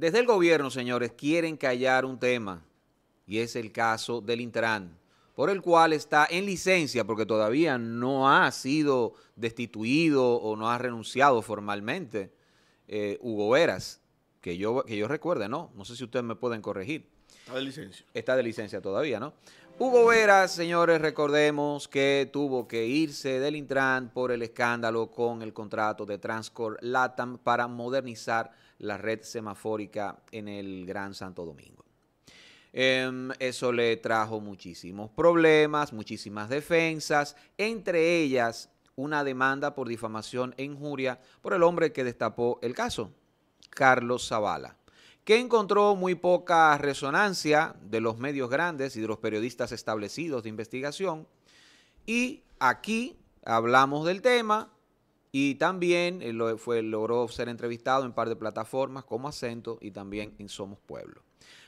Desde el gobierno, señores, quieren callar un tema y es el caso del Intran, por el cual está en licencia porque todavía no ha sido destituido o no ha renunciado formalmente eh, Hugo Veras, que yo, que yo recuerde, ¿no? No sé si ustedes me pueden corregir. Está de licencia. Está de licencia todavía, ¿no? Hugo Veras, señores, recordemos que tuvo que irse del Intran por el escándalo con el contrato de Transcor Latam para modernizar la red semafórica en el Gran Santo Domingo. Em, eso le trajo muchísimos problemas, muchísimas defensas, entre ellas una demanda por difamación e injuria por el hombre que destapó el caso, Carlos Zavala, que encontró muy poca resonancia de los medios grandes y de los periodistas establecidos de investigación. Y aquí hablamos del tema, y también eh, fue, logró ser entrevistado en un par de plataformas como Acento y también en Somos Pueblo.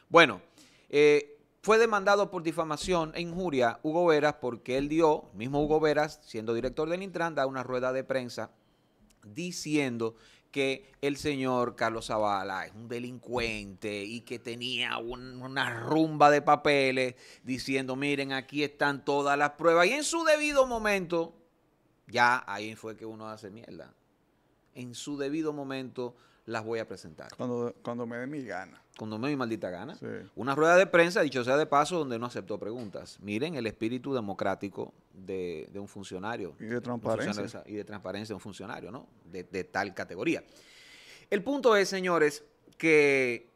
Bueno, eh, fue demandado por difamación e injuria Hugo Veras porque él dio, mismo Hugo Veras, siendo director del Intran, una rueda de prensa diciendo que el señor Carlos Zavala es un delincuente y que tenía una rumba de papeles diciendo, miren, aquí están todas las pruebas. Y en su debido momento, ya ahí fue que uno hace mierda. En su debido momento las voy a presentar. Cuando, cuando me dé mi gana. Cuando me dé mi maldita gana. Una rueda de prensa, dicho sea de paso, donde no aceptó preguntas. Miren el espíritu democrático de, un funcionario. Y de transparencia. y de transparencia de un funcionario, ¿no? De, tal categoría. El punto es, señores, que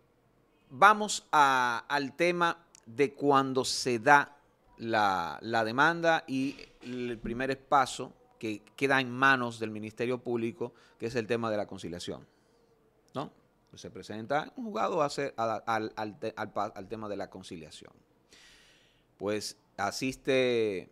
vamos al tema de cuando se da la, demanda y el primer espacio que queda en manos del Ministerio Público, que es el tema de la conciliación. ¿No? se presenta un juzgado al, tema de la conciliación. Pues asiste en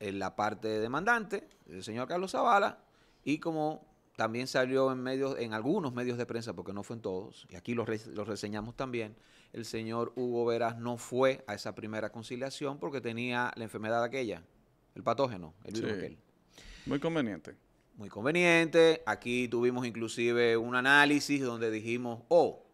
eh, la parte demandante, el señor Carlos Zavala, y como también salió en en algunos medios de prensa, porque no fue en todos, y aquí lo reseñamos también, el señor Hugo Veras no fue a esa primera conciliación porque tenía la enfermedad aquella, el patógeno, el virus aquel. Muy conveniente. Muy conveniente. Aquí tuvimos inclusive un análisis donde dijimos, oh,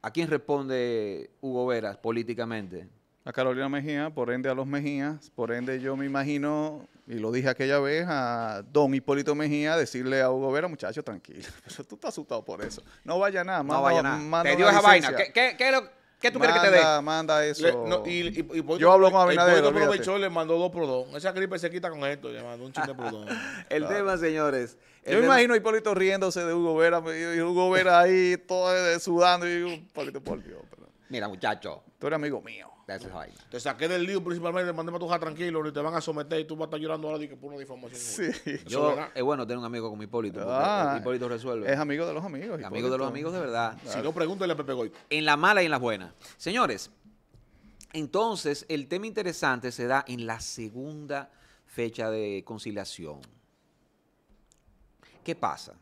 ¿a quién responde Hugo Veras políticamente? A Carolina Mejía, por ende a los Mejías, por ende yo me imagino, y lo dije aquella vez, a don Hipólito Mejía decirle a Hugo Vera, muchacho, tranquilo, pero tú estás asustado por eso. No vaya nada, No vaya nada. Te dio esa vaina. ¿Qué, qué, qué lo ¿Qué tú quieres crees que te dé? Manda eso. Yo hablo con Abinader. El aprovechó le mandó dos por dos. Esa gripe se quita con esto. Le mandó un chiste por dos. el tema, señores. Yo me imagino a Hipólito riéndose de Hugo Vera. Y Hugo Vera ahí todo eh, sudando. Y Hipólito, por Dios. Mira, muchacho. Tú eres amigo mío. Te saqué del lío principalmente, mandé a tu hija tranquilo, te van a someter y tú vas a estar llorando ahora de que por una difamación. es eh, bueno tener un amigo como Hipólito, ah, Hipólito resuelve. Es amigo de los amigos. Amigo de los amigos de verdad. Si no, pregúntale le Pepe En la mala y en la buena. Señores, entonces el tema interesante se da en la segunda fecha de conciliación. ¿Qué pasa?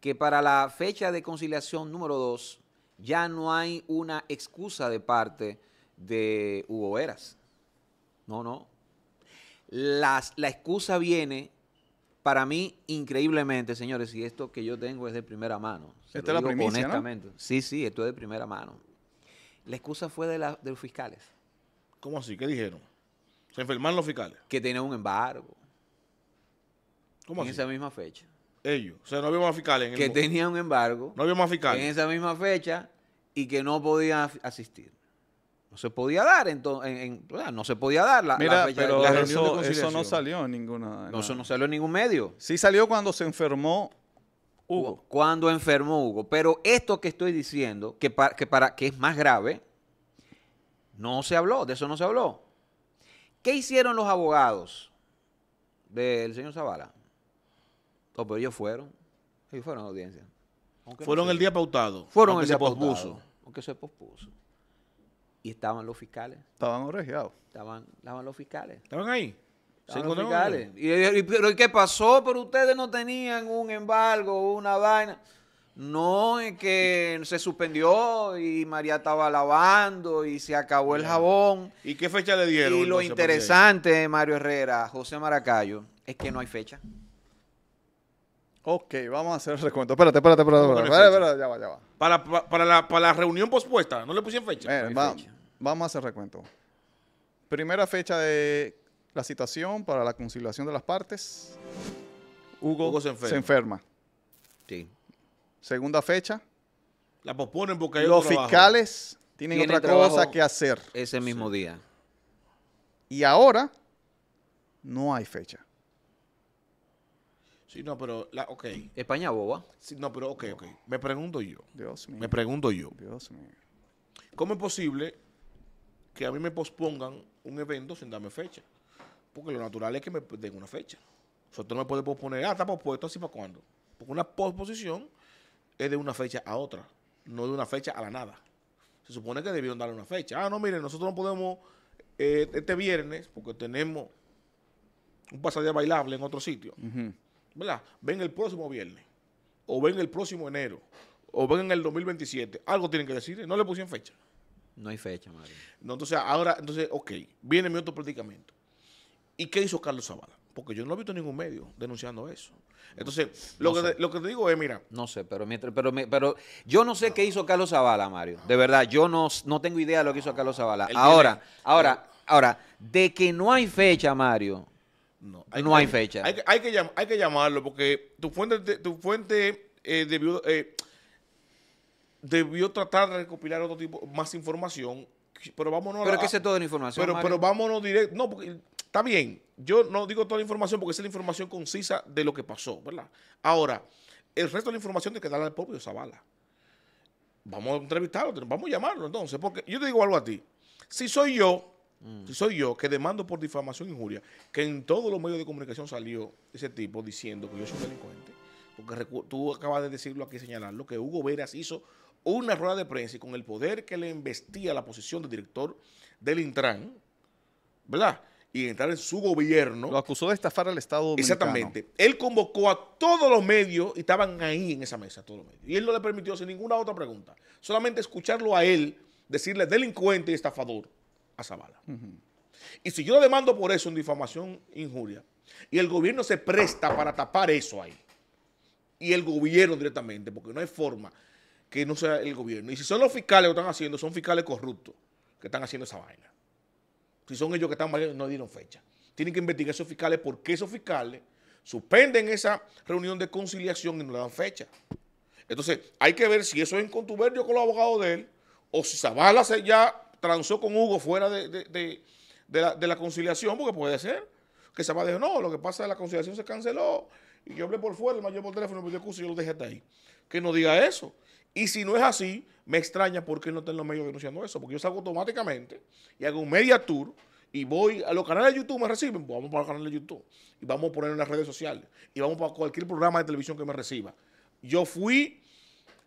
Que para la fecha de conciliación número dos ya no hay una excusa de parte de Hugo Veras. No, no. la excusa viene, para mí, increíblemente, señores, y esto que yo tengo es de primera mano. Esta es la primicia, honestamente. Sí, sí, esto es de primera mano. La excusa fue de, la, de los fiscales. ¿Cómo así? ¿Qué dijeron? ¿Se enfermaron los fiscales? Que tenían un embargo. ¿Cómo en esa misma fecha. Ellos. O sea, no había más fiscales. que tenía tenían un embargo. No había más fiscales. En esa misma fecha y que no podían asistir. No se podía dar, entonces, no se podía dar la, Mira, eso, no salió en ninguna. No, eso no salió en ningún medio. Sí salió cuando se enfermó Hugo. Cuando enfermó Hugo. Pero esto que estoy diciendo, que, es más grave, no se habló, de eso no se habló. ¿Qué hicieron los abogados del señor Zavala? Oh, pero ellos fueron. Ellos fueron a la audiencia. fueron el día pautado. Fueron el día se aunque se pospuso. Y estaban los fiscales. Estaban orejeados. Estaban, los fiscales. ¿Estaban ahí? Estaban fiscales. ¿Y, y, pero qué pasó? Pero ustedes no tenían un embargo, una vaina. No, es que se suspendió y María estaba lavando y se acabó el jabón. ¿Y qué fecha le dieron? Y lo interesante, Mario Herrera, José Maracayo, es que no hay fecha. Ok, vamos a hacer el recuento. Espérate, espérate, espérate. ya va, ya va. Para, la, para, la, reunión pospuesta, no le pusieron fecha. Vamos a hacer recuento. Primera fecha de la situación para la conciliación de las partes. Hugo, se, enferma. Sí. Segunda fecha. La posponen porque hay Los fiscales tienen, otra cosa que hacer. Ese mismo día. Y ahora no hay fecha. Sí, no, pero, la, ok. España boba. Sí, no, pero, ok, ok. Me pregunto yo. Dios mío. Me pregunto yo. Dios mío. ¿Cómo es posible que a mí me pospongan un evento sin darme fecha? Porque lo natural es que me den una fecha. Nosotros no me puede posponer, ah, está pospuesto, así para cuándo. Porque una posposición es de una fecha a otra, no de una fecha a la nada. Se supone que debieron darle una fecha. Ah, no, mire, nosotros no podemos eh, este viernes porque tenemos un pasadía bailable en otro sitio. ¿verdad? Ven el próximo viernes, o ven el próximo enero, o ven en el 2027. Algo tienen que decir, no le pusieron fecha. No hay fecha, Mario. No, entonces ahora, entonces, ok, viene mi otro predicamento. ¿Y qué hizo Carlos Zavala? Porque yo no he visto ningún medio denunciando eso. Entonces, lo, que, lo que te digo es, mira. No sé, pero mientras, pero, pero yo no sé qué hizo Carlos Zavala, Mario. De verdad, yo no, no tengo idea de lo que hizo Carlos Zavala. ahora, ahora, ahora, de que no hay fecha, Mario, no, hay, no hay, fecha. Hay, que, hay que llamarlo porque tu fuente, tu fuente eh, debió, eh, debió tratar de recopilar otro tipo, más información. Pero vámonos Pero que sea toda la información. Pero, vámonos directo. No, porque está bien. Yo no digo toda la información porque es la información concisa de lo que pasó, ¿verdad? Ahora, el resto de la información tiene que darle al propio Zavala. Vamos a entrevistarlo, vamos a llamarlo entonces. Porque yo te digo algo a ti. Si soy yo Mm. si Soy yo que demando por difamación e injuria, que en todos los medios de comunicación salió ese tipo diciendo que yo soy delincuente. Porque tú acabas de decirlo aquí, señalarlo, que Hugo Veras hizo una rueda de prensa y con el poder que le investía la posición de director del Intran, ¿verdad? Y entrar en su gobierno. Lo acusó de estafar al Estado Exactamente. Él convocó a todos los medios y estaban ahí en esa mesa, todos los medios. Y él no le permitió hacer ninguna otra pregunta. Solamente escucharlo a él decirle delincuente y estafador a Zavala. Y si yo demando por eso en difamación, injuria, y el gobierno se presta para tapar eso ahí, y el gobierno directamente, porque no hay forma que no sea el gobierno. Y si son los fiscales que lo están haciendo, son fiscales corruptos que están haciendo esa vaina. Si son ellos que están mal, no dieron fecha. Tienen que investigar esos fiscales porque esos fiscales suspenden esa reunión de conciliación y no le dan fecha. Entonces, hay que ver si eso es en contubernio con los abogados de él o si Zavala se ya transó con Hugo fuera de, la, conciliación, porque puede ser que se va a decir, no, lo que pasa es que la conciliación se canceló y yo hablé por fuera, el mayor por teléfono, me dio y yo lo dejé hasta ahí. Que no diga eso. Y si no es así, me extraña por qué no tengo los medios denunciando eso, porque yo salgo automáticamente y hago un media tour y voy a los canales de YouTube, me reciben, pues vamos para los canales de YouTube y vamos a poner en las redes sociales y vamos para cualquier programa de televisión que me reciba. Yo fui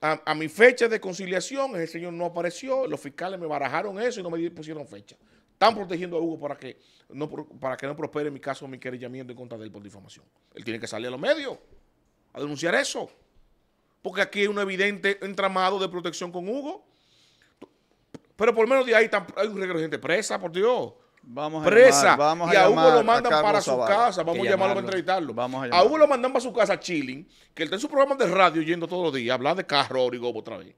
a, mi fecha de conciliación, el señor no apareció, los fiscales me barajaron eso y no me pusieron fecha. Están protegiendo a Hugo para que no, para que no prospere mi caso, mi querellamiento en contra de él por difamación. Él tiene que salir a los medios a denunciar eso. Porque aquí hay un evidente entramado de protección con Hugo. Pero por lo menos de ahí hay un regreso de gente presa, por Dios. Vamos a presa. y a Hugo lo mandan para su casa. Vamos a llamarlo para entrevistarlo. a, Hugo lo mandan para su casa, chilling, que él está en su programa de radio yendo todos los días, hablar de carro, origobo otra vez.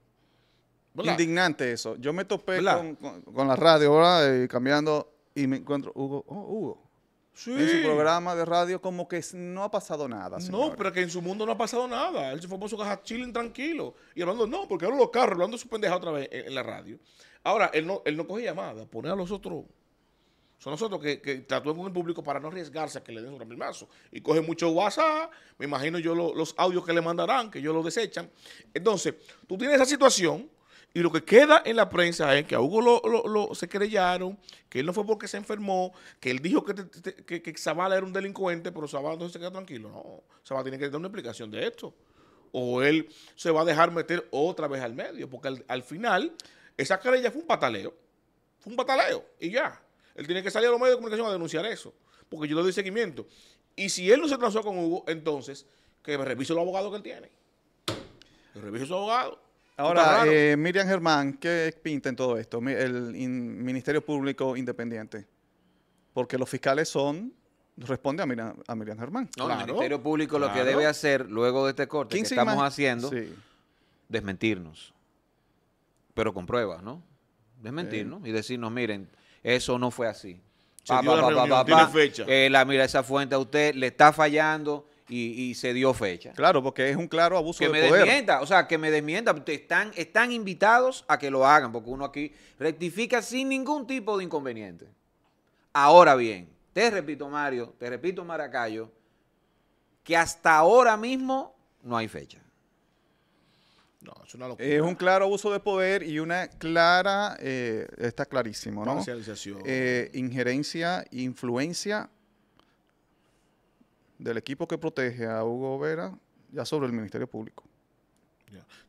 Indignante eso. Yo me topé con, la radio, ¿verdad? Y eh, cambiando, y me encuentro, Hugo, oh, Hugo. Sí. En su programa de radio, como que no ha pasado nada. No, pero que en su mundo no ha pasado nada. Él se fue a su casa chilling tranquilo. Y hablando, no, porque ahora los carros, hablando su pendeja otra vez en, la radio. Ahora, él no, él no coge llamadas, pone a los otros son nosotros que, tratamos con el público para no arriesgarse a que le den un ramilmazo. Y coge mucho WhatsApp, me imagino yo los audios que le mandarán, que ellos lo desechan. Entonces, tú tienes esa situación y lo que queda en la prensa es que a Hugo lo, se creyeron, que él no fue porque se enfermó, que él dijo que, te, Zavala era un delincuente, pero Zavala no se queda tranquilo. No, Zavala tiene que dar una explicación de esto. O él se va a dejar meter otra vez al medio, porque al, al final esa querella fue un pataleo. Fue un pataleo y ya. Él tiene que salir a los medios de comunicación a denunciar eso, porque yo le doy seguimiento. Y si él no se transó con Hugo, entonces que me revise los abogados que él tiene. Reviso revise su abogado. Ahora, eh, Miriam Germán, ¿qué pinta en todo esto? El Ministerio Público Independiente. Porque los fiscales son responde a Miriam, a Miriam Germán. el Ministerio Público lo que debe hacer luego de este corte que estamos haciendo, desmentirnos. Pero con pruebas, ¿no? Desmentirnos y decirnos, miren, eso no fue así. Se la mira, esa fuente a usted le está fallando y, se dio fecha. Claro, porque es un claro abuso de poder. Que me desmienta, o sea, que me desmienta. Están, están invitados a que lo hagan, porque uno aquí rectifica sin ningún tipo de inconveniente. Ahora bien, te repito, Mario, te repito, Maracayo, que hasta ahora mismo no hay fecha es un claro abuso de poder y una clara, eh, está clarísimo, ¿no? Eh, injerencia, influencia del equipo que protege a Hugo Vera ya sobre el Ministerio Público.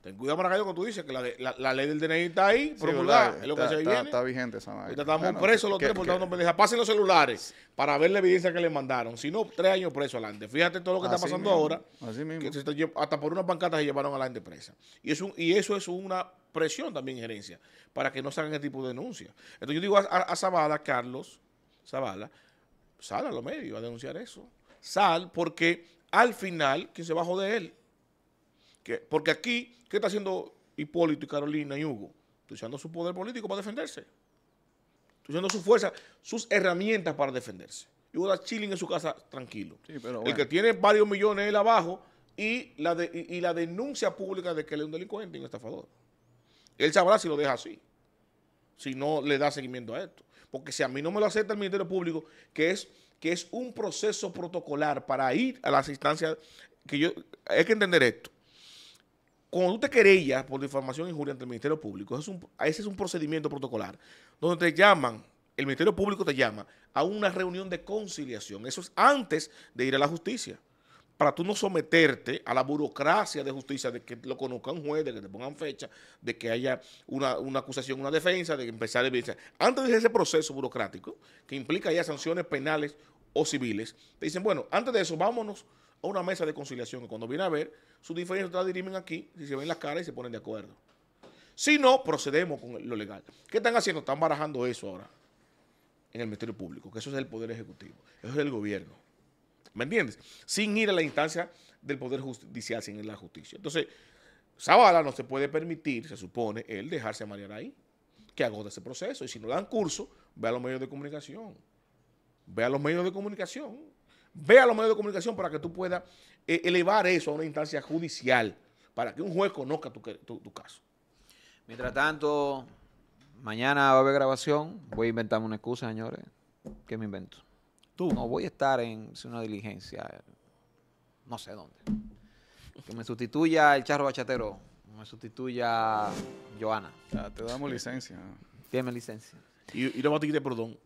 Ten cuidado, Maracayo, que tú dices, que la, ley del DNI está ahí, está, vigente Estamos presos los tres por Pasen los celulares para ver la evidencia que le mandaron. Si no, tres años preso adelante. Fíjate todo lo que está pasando ahora. Así mismo. hasta por unas pancartas se llevaron a la empresa. Y, y eso es una presión también, gerencia, para que no salgan ese tipo de denuncias. Entonces yo digo a, Zavala, Carlos, Zavala, sal a los medios a denunciar eso. Sal porque al final, quien se bajó de él? porque aquí, ¿qué está haciendo Hipólito y Carolina y Hugo? Está usando su poder político para defenderse. Está usando su fuerza, sus herramientas para defenderse. Y Hugo da chilling en su casa tranquilo. El que tiene varios millones él abajo y la, y, la denuncia pública de que él es un delincuente y un estafador. Él sabrá si lo deja así, si no le da seguimiento a esto. Porque si a mí no me lo acepta el Ministerio Público, que es, que es un proceso protocolar para ir a las instancias, que yo, hay que entender esto cuando tú te querellas por difamación e injuria ante el Ministerio Público, ese es un procedimiento protocolar, donde te llaman, el Ministerio Público te llama a una reunión de conciliación. Eso es antes de ir a la justicia. Para tú no someterte a la burocracia de justicia, de que lo conozcan un juez, de que te pongan fecha, de que haya una, acusación, una defensa, de que empezar evidencia. Antes de ese proceso burocrático, que implica ya sanciones penales o civiles, te dicen, bueno, antes de eso, vámonos a una mesa de conciliación. que cuando viene a ver, sus diferencias las dirimen aquí, y se ven las caras y se ponen de acuerdo. Si no, procedemos con lo legal. ¿Qué están haciendo? Están barajando eso ahora en el Ministerio Público, que eso es el Poder Ejecutivo, eso es el gobierno. ¿Me entiendes? Sin ir a la instancia del Poder Judicial, sin ir a la justicia. Entonces, Zavala no se puede permitir, se supone, él dejarse marear ahí, que agota ese proceso. Y si no dan curso, ve a los medios de comunicación. Ve a los medios de comunicación a los medios de comunicación para que tú puedas eh, elevar eso a una instancia judicial, para que un juez conozca tu, caso. Mientras tanto, mañana va a haber grabación. Voy a inventarme una excusa, señores. ¿Qué me invento? Tú. No, voy a estar en una diligencia, no sé dónde. Que me sustituya el charro bachatero, me sustituya Joana. te damos licencia. Tiene licencia. Y, y lo a pedir perdón.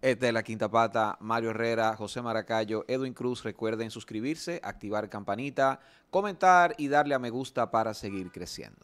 Este es la quinta pata, Mario Herrera, José Maracayo, Edwin Cruz. Recuerden suscribirse, activar campanita, comentar y darle a me gusta para seguir creciendo.